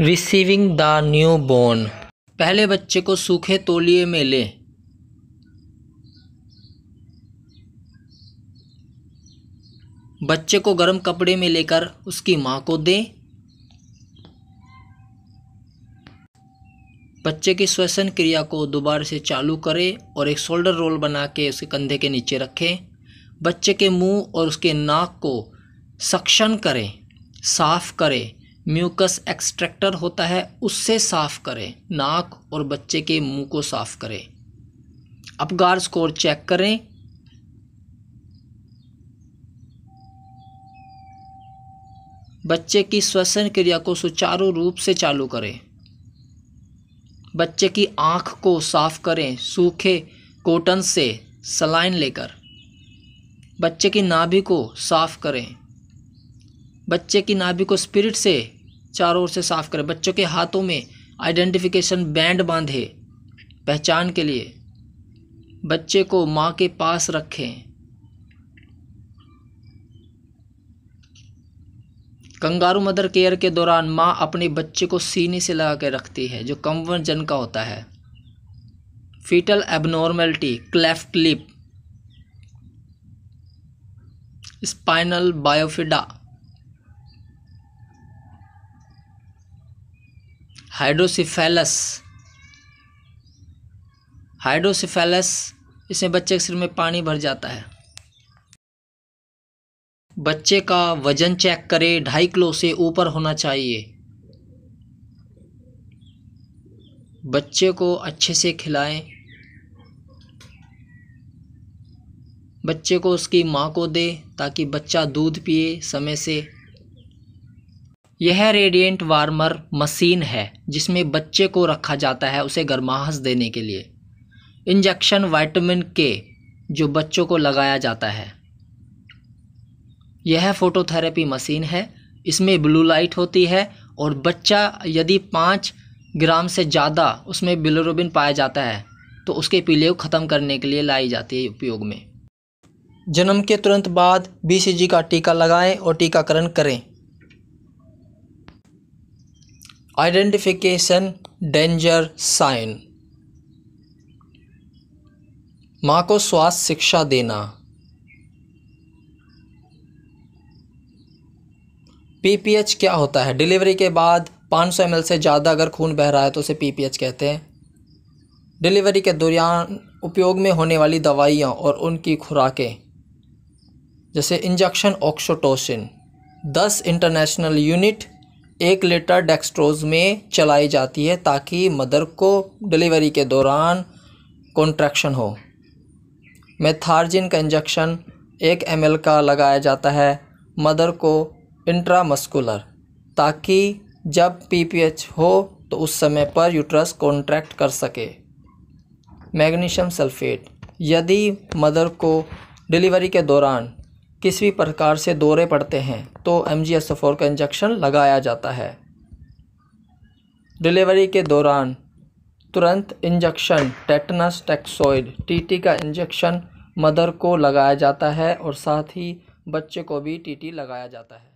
receiving the new born पहले बच्चे को सूखे तोलिए में ले बच्चे को गर्म कपड़े में लेकर उसकी माँ को दें बच्चे की श्वसन क्रिया को दोबारा से चालू करें और एक शोल्डर रोल बना के उसके कंधे के नीचे रखें बच्चे के मुंह और उसके नाक को सक्षण करें साफ करें म्यूकस एक्सट्रैक्टर होता है उससे साफ़ करें नाक और बच्चे के मुंह को साफ़ करें अपगार स्कोर चेक करें बच्चे की श्वसन क्रिया को सुचारू रूप से चालू करें बच्चे की आँख को साफ़ करें सूखे कॉटन से सलाइन लेकर बच्चे की नाभि को साफ़ करें बच्चे की नाभि को स्पिरिट से चारों ओर से साफ करें बच्चों के हाथों में आइडेंटिफिकेशन बैंड बांधे पहचान के लिए बच्चे को माँ के पास रखें कंगारू मदर केयर के दौरान माँ अपने बच्चे को सीने से लगा के रखती है जो कमवन जन का होता है fetal abnormality cleft lip spinal bifida hydrocephalus hydrocephalus इसमें बच्चे के सिर में पानी भर जाता है बच्चे का वजन चेक करें ढाई किलो से ऊपर होना चाहिए बच्चे को अच्छे से खिलाएं बच्चे को उसकी माँ को दे ताकि बच्चा दूध पिए समय से यह रेडिएंट वार्मर मशीन है जिसमें बच्चे को रखा जाता है उसे गर्माहट देने के लिए इंजेक्शन वाइटमिन के जो बच्चों को लगाया जाता है यह फोटोथेरेपी मशीन है इसमें ब्लू लाइट होती है और बच्चा यदि पाँच ग्राम से ज़्यादा उसमें बिलोरोबिन पाया जाता है तो उसके पीले को ख़त्म करने के लिए लाई जाती है उपयोग में जन्म के तुरंत बाद बी का टीका लगाएं और टीकाकरण करें आइडेंटिफिकेशन डेंजर साइन माँ को स्वास्थ्य शिक्षा देना पीपीएच क्या होता है डिलीवरी के बाद 500 सौ से ज़्यादा अगर खून बह रहा है तो उसे पीपीएच कहते हैं डिलीवरी के दौरान उपयोग में होने वाली दवाइयाँ और उनकी खुराकें जैसे इंजेक्शन ऑक्सोटोसिन 10 इंटरनेशनल यूनिट एक लीटर डेक्सट्रोज़ में चलाई जाती है ताकि मदर को डिलीवरी के दौरान कॉन्ट्रैक्शन हो मेथार्जिन का इंजेक्शन एक एम का लगाया जाता है मदर को इंट्रामस्कुलर ताकि जब पीपीएच हो तो उस समय पर यूट्रस कॉन्ट्रैक्ट कर सके मैग्नीशियम सल्फेट यदि मदर को डिलीवरी के दौरान किसी भी प्रकार से दौरे पड़ते हैं तो एम जी का इंजेक्शन लगाया जाता है डिलीवरी के दौरान तुरंत इंजेक्शन टेटनस टेक्सोइड टीटी का इंजेक्शन मदर को लगाया जाता है और साथ ही बच्चे को भी टीटी लगाया जाता है